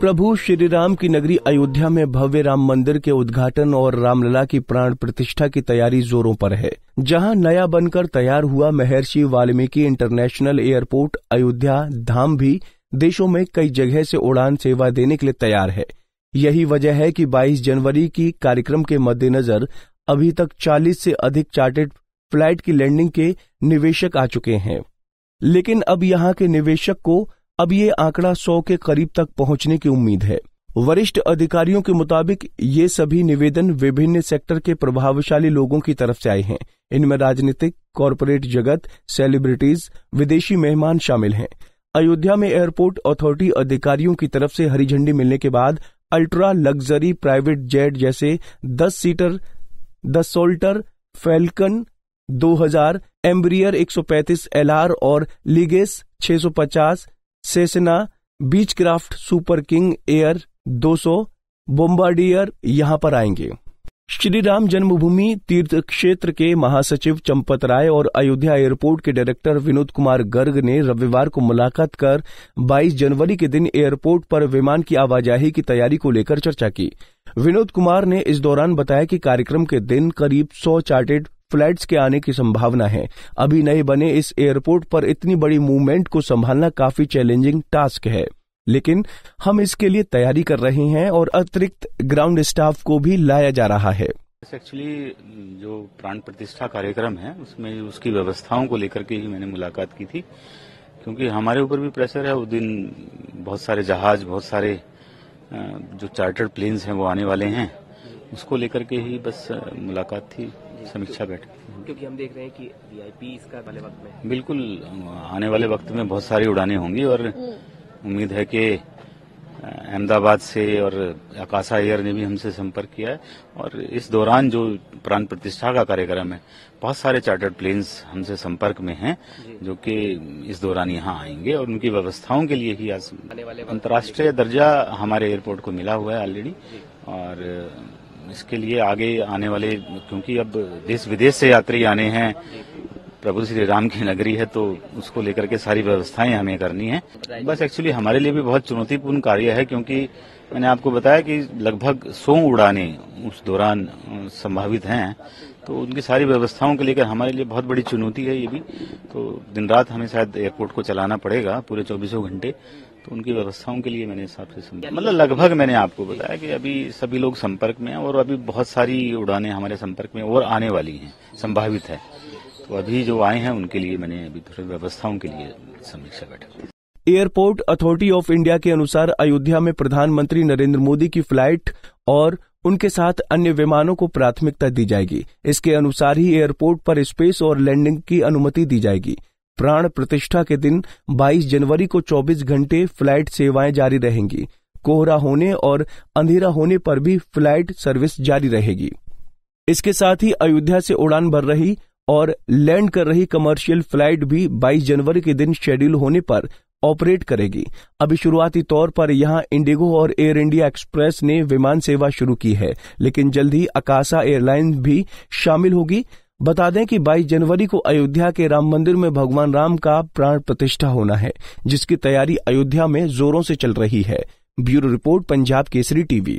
प्रभु श्री राम की नगरी अयोध्या में भव्य राम मंदिर के उद्घाटन और रामलला की प्राण प्रतिष्ठा की तैयारी जोरों पर है जहां नया बनकर तैयार हुआ महर्षि वाल्मीकि इंटरनेशनल एयरपोर्ट अयोध्या धाम भी देशों में कई जगह से उड़ान सेवा देने के लिए तैयार है यही वजह है कि 22 जनवरी की कार्यक्रम के मद्देनजर अभी तक 40 से अधिक चार्टेड फ्लाइट की लैंडिंग के निवेशक आ चुके हैं लेकिन अब यहाँ के निवेशक को अब ये आंकड़ा सौ के करीब तक पहुंचने की उम्मीद है वरिष्ठ अधिकारियों के मुताबिक ये सभी निवेदन विभिन्न सेक्टर के प्रभावशाली लोगों की तरफ से आए हैं इनमें राजनीतिक कॉरपोरेट जगत सेलिब्रिटीज विदेशी मेहमान शामिल हैं अयोध्या में एयरपोर्ट अथॉरिटी अधिकारियों की तरफ से हरी झंडी मिलने के बाद अल्ट्रा लग्जरी प्राइवेट जेट जैसे 10 seater Dassault Falcon 2000, Embraer 135 LR और Legacy 650, Cessna Beechcraft super king air 200, Bombardier यहां पर आएंगे श्री राम जन्मभूमि तीर्थ क्षेत्र के महासचिव चंपत राय और अयोध्या एयरपोर्ट के डायरेक्टर विनोद कुमार गर्ग ने रविवार को मुलाकात कर 22 जनवरी के दिन एयरपोर्ट पर विमान की आवाजाही की तैयारी को लेकर चर्चा की विनोद कुमार ने इस दौरान बताया कि कार्यक्रम के दिन करीब 100 चार्टेड फ्लाइट्स के आने की संभावना है अभी नए बने इस एयरपोर्ट पर इतनी बड़ी मूवमेंट को संभालना काफी चैलेंजिंग टास्क है लेकिन हम इसके लिए तैयारी कर रहे हैं और अतिरिक्त ग्राउंड स्टाफ को भी लाया जा रहा है एक्चुअली जो प्राण प्रतिष्ठा कार्यक्रम है उसमें उसकी व्यवस्थाओं को लेकर के ही मैंने मुलाकात की थी क्योंकि हमारे ऊपर भी प्रेशर है उस दिन बहुत सारे जहाज बहुत सारे जो चार्टर्ड प्लेन्स हैं वो आने वाले हैं उसको लेकर के ही बस मुलाकात थी समीक्षा बैठक क्योंकि हम देख रहे हैं कि वीआईपी इसका वाले वक्त में बिल्कुल आने वाले वक्त में बहुत सारी उड़ानें होंगी और हम्म। उम्मीद है कि अहमदाबाद से और अकाशा एयर ने भी हमसे संपर्क किया है और इस दौरान जो प्राण प्रतिष्ठा का कार्यक्रम है बहुत सारे चार्टर्ड प्लेन्स हमसे संपर्क में हैं जो कि इस दौरान यहाँ आएंगे और उनकी व्यवस्थाओं के लिए ही अंतर्राष्ट्रीय दर्जा हमारे एयरपोर्ट को मिला हुआ है ऑलरेडी और इसके लिए आगे आने वाले क्योंकि अब देश विदेश से यात्री आने हैं प्रभु श्री राम की नगरी है तो उसको लेकर के सारी व्यवस्थाएं हमें करनी है बस एक्चुअली हमारे लिए भी बहुत चुनौतीपूर्ण कार्य है क्योंकि मैंने आपको बताया कि लगभग सौ उड़ाने उस दौरान संभावित हैं तो उनकी सारी व्यवस्थाओं को लेकर हमारे लिए बहुत बड़ी चुनौती है ये भी तो दिन रात हमें शायद एयरपोर्ट को चलाना पड़ेगा पूरे चौबीसों घंटे तो उनकी व्यवस्थाओं के लिए मैंने हिसाब से समझा मतलब लगभग मैंने आपको बताया कि अभी सभी लोग संपर्क में हैं और अभी बहुत सारी उड़ानें हमारे संपर्क में और आने वाली हैं संभावित है तो अभी जो आए हैं उनके लिए मैंने अभी थोड़ी व्यवस्थाओं के लिए समीक्षा बैठक एयरपोर्ट अथॉरिटी ऑफ इंडिया के अनुसार अयोध्या में प्रधानमंत्री नरेंद्र मोदी की फ्लाइट और उनके साथ अन्य विमानों को प्राथमिकता दी जाएगी इसके अनुसार ही एयरपोर्ट पर स्पेस और लैंडिंग की अनुमति दी जाएगी प्राण प्रतिष्ठा के दिन 22 जनवरी को 24 घंटे फ्लाइट सेवाएं जारी रहेंगी कोहरा होने और अंधेरा होने पर भी फ्लाइट सर्विस जारी रहेगी इसके साथ ही अयोध्या से उड़ान भर रही और लैंड कर रही कमर्शियल फ्लाइट भी 22 जनवरी के दिन शेड्यूल होने पर ऑपरेट करेगी अभी शुरुआती तौर पर यहां इंडिगो और एयर इंडिया एक्सप्रेस ने विमान सेवा शुरू की है लेकिन जल्द ही अकाशा एयरलाइंस भी शामिल होगी बता दें कि 22 जनवरी को अयोध्या के राम मंदिर में भगवान राम का प्राण प्रतिष्ठा होना है जिसकी तैयारी अयोध्या में जोरों से चल रही है bureau report Punjab Kesari TV